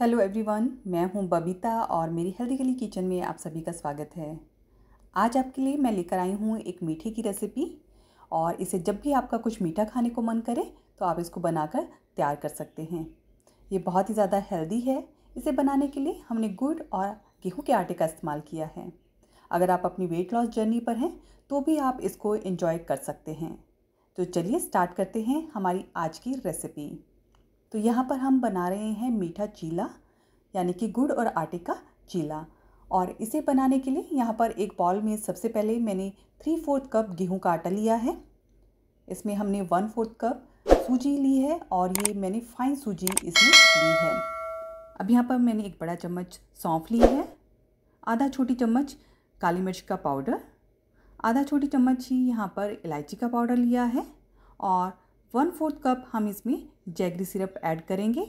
hello everyone मैं हूं बबीता और मेरी हेल्दी गली किचन में आप सभी का स्वागत है आज आपके लिए मैं लेकर आई हूं एक मीठे की रेसिपी और इसे जब भी आपका कुछ मीठा खाने को मन करे तो आप इसको बनाकर तैयार कर सकते हैं ये बहुत ही ज़्यादा हेल्दी है इसे बनाने के लिए हमने गुड़ और गेहूँ के आटे का इस्तेमाल किया है अगर आप अपनी वेट लॉस जर्नी पर हैं तो भी आप इसको इन्जॉय कर सकते हैं तो चलिए स्टार्ट करते हैं हमारी आज की रेसिपी तो यहाँ पर हम बना रहे हैं मीठा चीला यानी कि गुड़ और आटे का चीला और इसे बनाने के लिए यहाँ पर एक बॉल में सबसे पहले मैंने थ्री फोर्थ कप गेहूं का आटा लिया है इसमें हमने वन फोर्थ कप सूजी ली है और ये मैंने फाइन सूजी इसमें ली है अब यहाँ पर मैंने एक बड़ा चम्मच सौंफ ली है आधा छोटी चम्मच काली मिर्च का पाउडर आधा छोटी चम्मच ही यहाँ पर इलायची का पाउडर लिया है और वन फोर्थ कप हम इसमें जैगरी सिरप ऐड करेंगे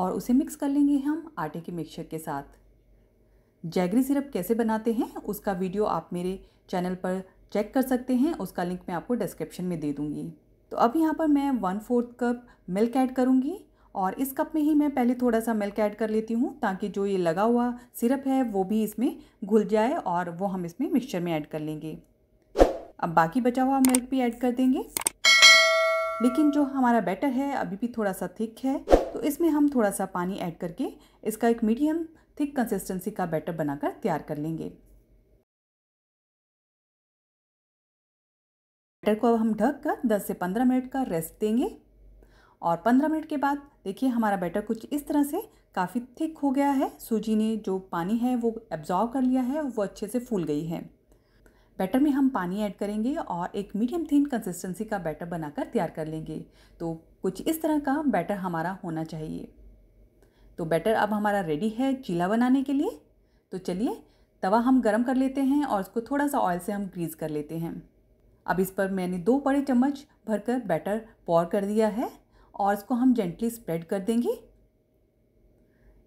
और उसे मिक्स कर लेंगे हम आटे के मिक्सचर के साथ जैगरी सिरप कैसे बनाते हैं उसका वीडियो आप मेरे चैनल पर चेक कर सकते हैं उसका लिंक मैं आपको डिस्क्रिप्शन में दे दूँगी तो अब यहाँ पर मैं one fourth cup milk add करूँगी और इस कप में ही मैं पहले थोड़ा सा मिल्क ऐड कर लेती हूँ ताकि जो ये लगा हुआ सिरप है वो भी इसमें घुल जाए और वो हम इसमें मिक्सचर में ऐड कर लेंगे अब बाकी बचा हुआ मिल्क भी ऐड कर देंगे लेकिन जो हमारा बैटर है अभी भी थोड़ा सा थिक है तो इसमें हम थोड़ा सा पानी ऐड करके इसका एक मीडियम थिक कंसिस्टेंसी का बैटर बनाकर तैयार कर लेंगे बैटर को अब हम ढक कर दस से पंद्रह मिनट का रेस्ट देंगे और पंद्रह मिनट के बाद देखिए हमारा बैटर कुछ इस तरह से काफ़ी थिक हो गया है सूजी ने जो पानी है वो एब्जॉर्व कर लिया है वो अच्छे से फूल गई है बैटर में हम पानी ऐड करेंगे और एक मीडियम थिन कंसिस्टेंसी का बैटर बनाकर तैयार कर लेंगे तो कुछ इस तरह का बैटर हमारा होना चाहिए तो बैटर अब हमारा रेडी है चीला बनाने के लिए तो चलिए तवा हम गरम कर लेते हैं और उसको थोड़ा सा ऑयल से हम ग्रीस कर लेते हैं अब इस पर मैंने दो बड़े चम्मच भरकर बैटर पॉर कर दिया है और इसको हम जेंटली स्प्रेड कर देंगे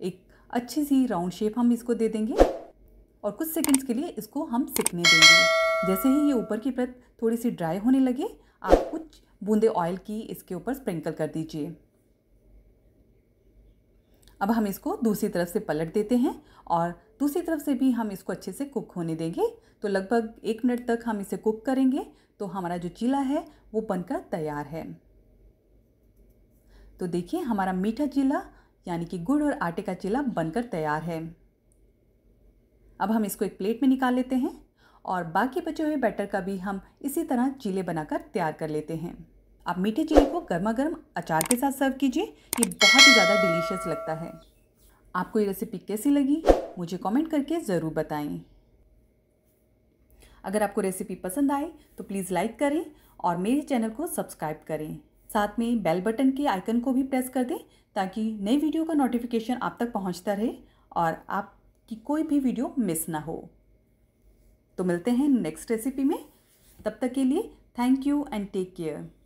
एक अच्छी सी राउंड शेप हम इसको दे देंगे और कुछ सेकंड्स के लिए इसको हम सिकने देंगे जैसे ही ये ऊपर की परत थोड़ी सी ड्राई होने लगे आप कुछ बूंदे ऑयल की इसके ऊपर स्प्रिंकल कर दीजिए अब हम इसको दूसरी तरफ से पलट देते हैं और दूसरी तरफ से भी हम इसको अच्छे से कुक होने देंगे तो लगभग एक मिनट तक हम इसे कुक करेंगे तो हमारा जो चीला है वो बनकर तैयार है तो देखिए हमारा मीठा चीला यानी कि गुड़ और आटे का चीला बनकर तैयार है अब हम इसको एक प्लेट में निकाल लेते हैं और बाकी बचे हुए बैटर का भी हम इसी तरह चीले बनाकर तैयार कर लेते हैं आप मीठे चीले को गर्मा गर्म अचार के साथ सर्व कीजिए ये बहुत ही ज़्यादा डिलीशियस लगता है आपको ये रेसिपी कैसी लगी मुझे कमेंट करके ज़रूर बताएं अगर आपको रेसिपी पसंद आए तो प्लीज़ लाइक करें और मेरे चैनल को सब्सक्राइब करें साथ में बेल बटन के आइकन को भी प्रेस कर दें ताकि नई वीडियो का नोटिफिकेशन आप तक पहुँचता रहे और आप कि कोई भी वीडियो मिस ना हो तो मिलते हैं नेक्स्ट रेसिपी में तब तक के लिए thank you and take care